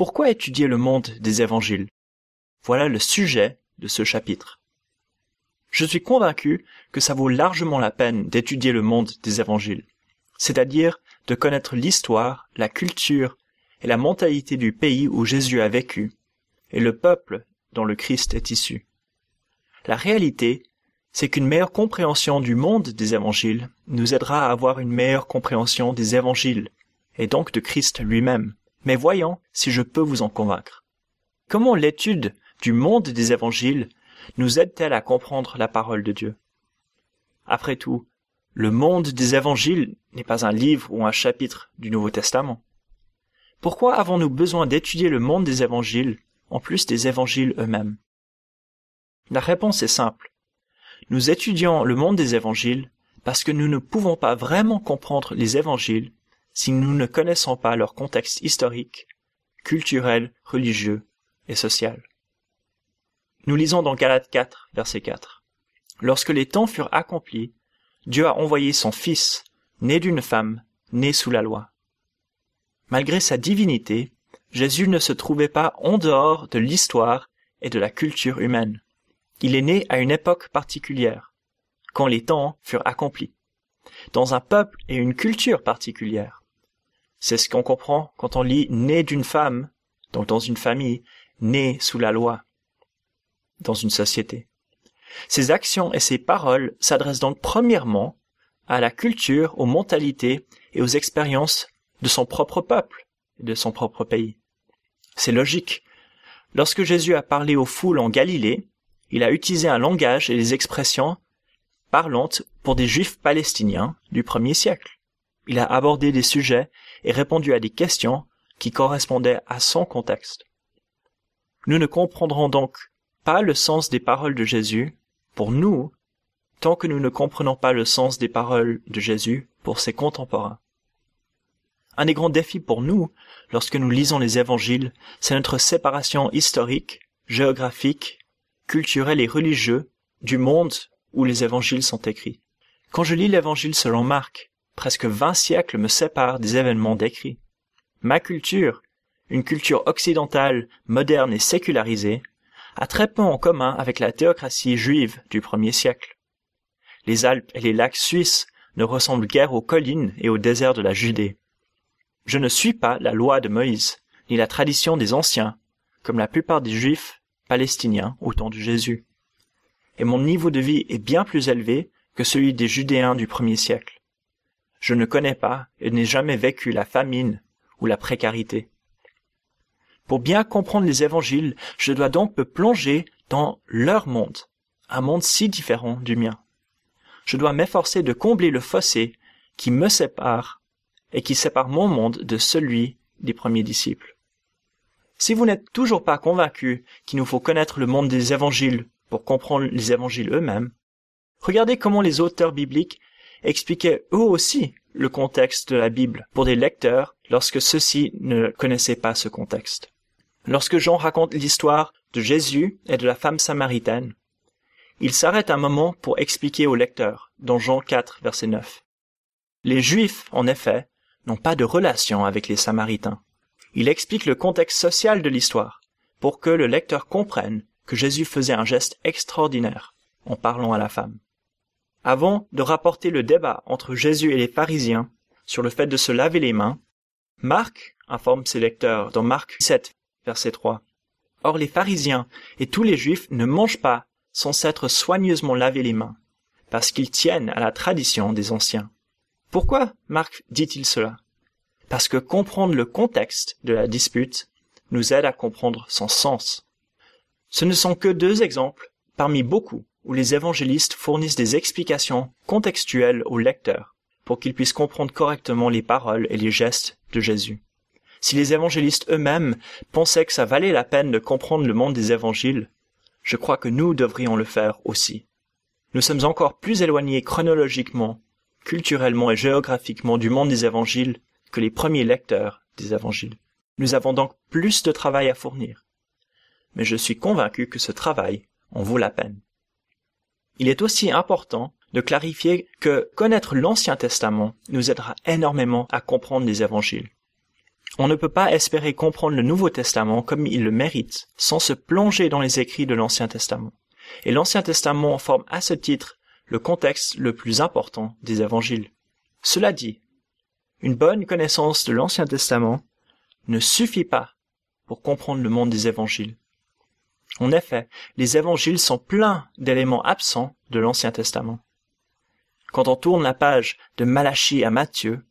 Pourquoi étudier le monde des évangiles Voilà le sujet de ce chapitre. Je suis convaincu que ça vaut largement la peine d'étudier le monde des évangiles, c'est-à-dire de connaître l'histoire, la culture et la mentalité du pays où Jésus a vécu, et le peuple dont le Christ est issu. La réalité, c'est qu'une meilleure compréhension du monde des évangiles nous aidera à avoir une meilleure compréhension des évangiles, et donc de Christ lui-même mais voyons si je peux vous en convaincre. Comment l'étude du monde des évangiles nous aide-t-elle à comprendre la parole de Dieu Après tout, le monde des évangiles n'est pas un livre ou un chapitre du Nouveau Testament. Pourquoi avons-nous besoin d'étudier le monde des évangiles en plus des évangiles eux-mêmes La réponse est simple. Nous étudions le monde des évangiles parce que nous ne pouvons pas vraiment comprendre les évangiles si nous ne connaissons pas leur contexte historique, culturel, religieux et social. Nous lisons dans Galate 4, verset 4. Lorsque les temps furent accomplis, Dieu a envoyé son Fils, né d'une femme, né sous la loi. Malgré sa divinité, Jésus ne se trouvait pas en dehors de l'histoire et de la culture humaine. Il est né à une époque particulière, quand les temps furent accomplis, dans un peuple et une culture particulière. C'est ce qu'on comprend quand on lit né d'une femme, donc dans une famille, né sous la loi, dans une société. Ses actions et ses paroles s'adressent donc premièrement à la culture, aux mentalités et aux expériences de son propre peuple et de son propre pays. C'est logique. Lorsque Jésus a parlé aux foules en Galilée, il a utilisé un langage et des expressions parlantes pour des juifs palestiniens du premier siècle il a abordé des sujets et répondu à des questions qui correspondaient à son contexte. Nous ne comprendrons donc pas le sens des paroles de Jésus pour nous tant que nous ne comprenons pas le sens des paroles de Jésus pour ses contemporains. Un des grands défis pour nous, lorsque nous lisons les évangiles, c'est notre séparation historique, géographique, culturelle et religieuse du monde où les évangiles sont écrits. Quand je lis l'évangile selon Marc, presque vingt siècles me séparent des événements décrits. Ma culture, une culture occidentale, moderne et sécularisée, a très peu en commun avec la théocratie juive du premier siècle. Les Alpes et les lacs suisses ne ressemblent guère aux collines et aux déserts de la Judée. Je ne suis pas la loi de Moïse, ni la tradition des anciens, comme la plupart des juifs palestiniens au temps de Jésus. Et mon niveau de vie est bien plus élevé que celui des Judéens du premier siècle. Je ne connais pas et n'ai jamais vécu la famine ou la précarité. Pour bien comprendre les évangiles, je dois donc me plonger dans leur monde, un monde si différent du mien. Je dois m'efforcer de combler le fossé qui me sépare et qui sépare mon monde de celui des premiers disciples. Si vous n'êtes toujours pas convaincu qu'il nous faut connaître le monde des évangiles pour comprendre les évangiles eux-mêmes, regardez comment les auteurs bibliques expliquaient eux aussi le contexte de la Bible pour des lecteurs lorsque ceux-ci ne connaissaient pas ce contexte. Lorsque Jean raconte l'histoire de Jésus et de la femme samaritaine, il s'arrête un moment pour expliquer au lecteur dans Jean 4, verset 9. Les Juifs, en effet, n'ont pas de relation avec les Samaritains. Il explique le contexte social de l'histoire, pour que le lecteur comprenne que Jésus faisait un geste extraordinaire en parlant à la femme. Avant de rapporter le débat entre Jésus et les pharisiens sur le fait de se laver les mains, Marc informe ses lecteurs dans Marc 7, verset 3. Or les pharisiens et tous les juifs ne mangent pas sans s'être soigneusement lavé les mains, parce qu'ils tiennent à la tradition des anciens. Pourquoi Marc dit-il cela Parce que comprendre le contexte de la dispute nous aide à comprendre son sens. Ce ne sont que deux exemples parmi beaucoup où les évangélistes fournissent des explications contextuelles aux lecteurs pour qu'ils puissent comprendre correctement les paroles et les gestes de Jésus. Si les évangélistes eux-mêmes pensaient que ça valait la peine de comprendre le monde des évangiles, je crois que nous devrions le faire aussi. Nous sommes encore plus éloignés chronologiquement, culturellement et géographiquement du monde des évangiles que les premiers lecteurs des évangiles. Nous avons donc plus de travail à fournir. Mais je suis convaincu que ce travail en vaut la peine. Il est aussi important de clarifier que connaître l'Ancien Testament nous aidera énormément à comprendre les évangiles. On ne peut pas espérer comprendre le Nouveau Testament comme il le mérite sans se plonger dans les écrits de l'Ancien Testament. Et l'Ancien Testament forme à ce titre le contexte le plus important des évangiles. Cela dit, une bonne connaissance de l'Ancien Testament ne suffit pas pour comprendre le monde des évangiles. En effet, les évangiles sont pleins d'éléments absents de l'Ancien Testament. Quand on tourne la page de Malachie à Matthieu,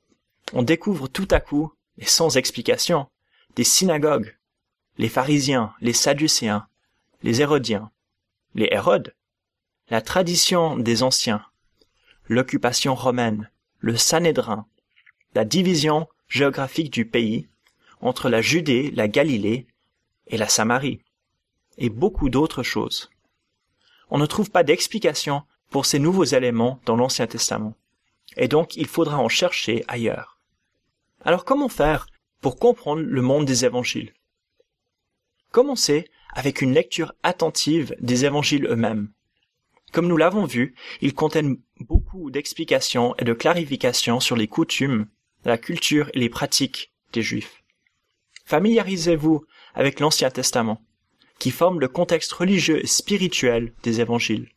on découvre tout à coup, et sans explication, des synagogues, les pharisiens, les sadducéens, les hérodiens, les hérodes, la tradition des anciens, l'occupation romaine, le Sanhédrin, la division géographique du pays entre la Judée, la Galilée et la Samarie, et beaucoup d'autres choses. On ne trouve pas d'explication pour ces nouveaux éléments dans l'Ancien Testament, et donc il faudra en chercher ailleurs. Alors comment faire pour comprendre le monde des évangiles Commencez avec une lecture attentive des évangiles eux-mêmes. Comme nous l'avons vu, ils contiennent beaucoup d'explications et de clarifications sur les coutumes, la culture et les pratiques des Juifs. Familiarisez-vous avec l'Ancien Testament qui forment le contexte religieux et spirituel des évangiles.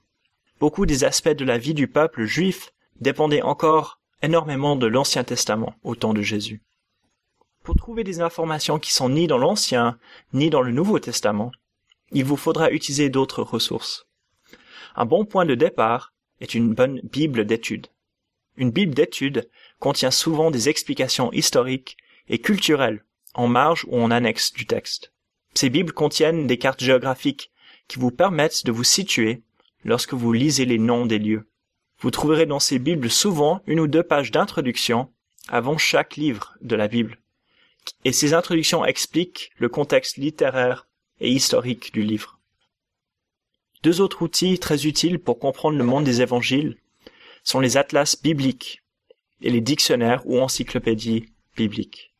Beaucoup des aspects de la vie du peuple juif dépendaient encore énormément de l'Ancien Testament au temps de Jésus. Pour trouver des informations qui sont ni dans l'Ancien ni dans le Nouveau Testament, il vous faudra utiliser d'autres ressources. Un bon point de départ est une bonne Bible d'étude. Une Bible d'étude contient souvent des explications historiques et culturelles en marge ou en annexe du texte. Ces Bibles contiennent des cartes géographiques qui vous permettent de vous situer lorsque vous lisez les noms des lieux. Vous trouverez dans ces Bibles souvent une ou deux pages d'introduction avant chaque livre de la Bible. Et ces introductions expliquent le contexte littéraire et historique du livre. Deux autres outils très utiles pour comprendre le monde des évangiles sont les atlas bibliques et les dictionnaires ou encyclopédies bibliques.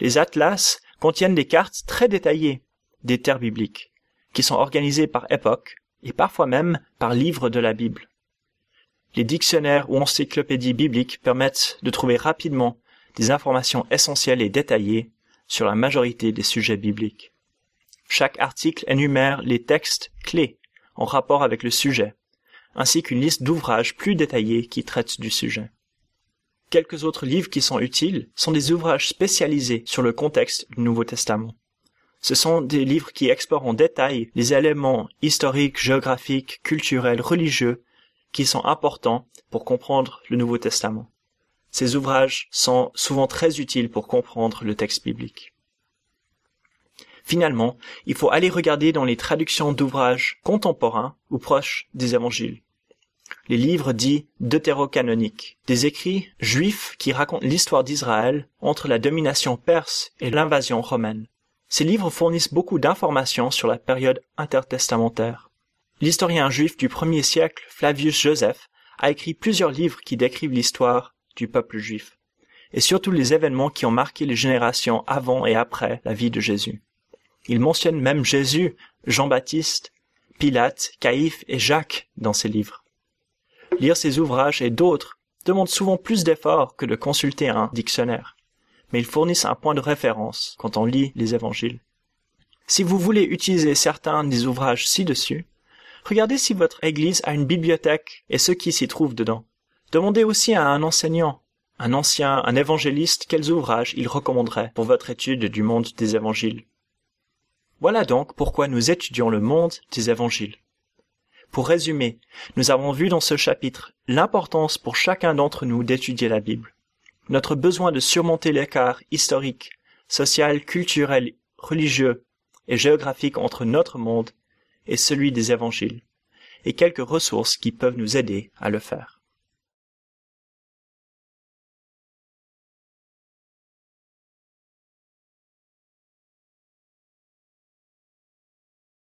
Les atlas contiennent des cartes très détaillées des terres bibliques, qui sont organisées par époque et parfois même par livre de la Bible. Les dictionnaires ou encyclopédies bibliques permettent de trouver rapidement des informations essentielles et détaillées sur la majorité des sujets bibliques. Chaque article énumère les textes clés en rapport avec le sujet, ainsi qu'une liste d'ouvrages plus détaillés qui traitent du sujet. Quelques autres livres qui sont utiles sont des ouvrages spécialisés sur le contexte du Nouveau Testament. Ce sont des livres qui explorent en détail les éléments historiques, géographiques, culturels, religieux qui sont importants pour comprendre le Nouveau Testament. Ces ouvrages sont souvent très utiles pour comprendre le texte biblique. Finalement, il faut aller regarder dans les traductions d'ouvrages contemporains ou proches des évangiles. Les livres dits deutérocanoniques, des écrits juifs qui racontent l'histoire d'Israël entre la domination perse et l'invasion romaine. Ces livres fournissent beaucoup d'informations sur la période intertestamentaire. L'historien juif du premier siècle, Flavius Joseph, a écrit plusieurs livres qui décrivent l'histoire du peuple juif, et surtout les événements qui ont marqué les générations avant et après la vie de Jésus. Il mentionne même Jésus, Jean-Baptiste, Pilate, Caïphe et Jacques dans ses livres. Lire ces ouvrages et d'autres demandent souvent plus d'efforts que de consulter un dictionnaire, mais ils fournissent un point de référence quand on lit les évangiles. Si vous voulez utiliser certains des ouvrages ci-dessus, regardez si votre Église a une bibliothèque et ce qui s'y trouve dedans. Demandez aussi à un enseignant, un ancien, un évangéliste, quels ouvrages il recommanderait pour votre étude du monde des évangiles. Voilà donc pourquoi nous étudions le monde des évangiles. Pour résumer, nous avons vu dans ce chapitre l'importance pour chacun d'entre nous d'étudier la Bible. Notre besoin de surmonter l'écart historique, social, culturel, religieux et géographique entre notre monde et celui des évangiles, et quelques ressources qui peuvent nous aider à le faire.